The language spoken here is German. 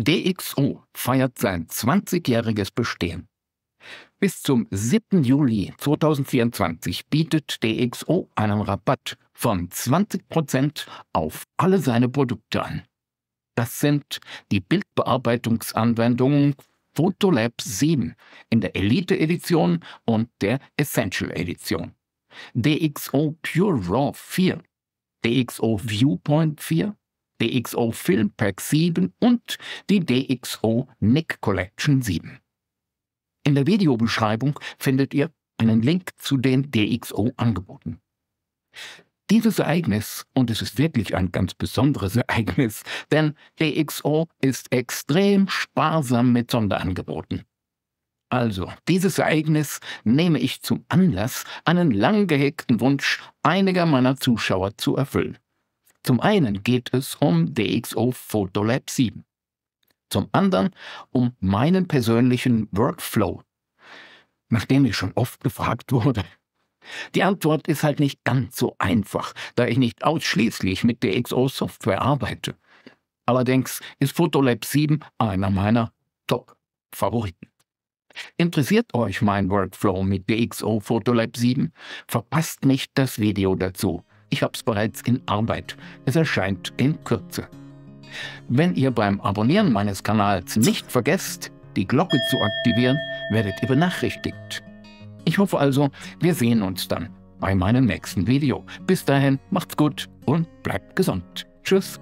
DXO feiert sein 20-jähriges Bestehen. Bis zum 7. Juli 2024 bietet DXO einen Rabatt von 20% auf alle seine Produkte an. Das sind die Bildbearbeitungsanwendungen Photolab 7 in der Elite-Edition und der Essential-Edition, DXO Pure Raw 4, DXO Viewpoint 4, DxO Film Pack 7 und die DxO Nick Collection 7. In der Videobeschreibung findet ihr einen Link zu den DxO-Angeboten. Dieses Ereignis, und es ist wirklich ein ganz besonderes Ereignis, denn DxO ist extrem sparsam mit Sonderangeboten. Also, dieses Ereignis nehme ich zum Anlass, einen lang gehegten Wunsch einiger meiner Zuschauer zu erfüllen. Zum einen geht es um DxO Photolab 7, zum anderen um meinen persönlichen Workflow, nachdem ich schon oft gefragt wurde. Die Antwort ist halt nicht ganz so einfach, da ich nicht ausschließlich mit DxO-Software arbeite. Allerdings ist Photolab 7 einer meiner Top-Favoriten. Interessiert euch mein Workflow mit DxO Photolab 7? Verpasst nicht das Video dazu. Ich habe es bereits in Arbeit. Es erscheint in Kürze. Wenn ihr beim Abonnieren meines Kanals nicht vergesst, die Glocke zu aktivieren, werdet ihr benachrichtigt. Ich hoffe also, wir sehen uns dann bei meinem nächsten Video. Bis dahin, macht's gut und bleibt gesund. Tschüss.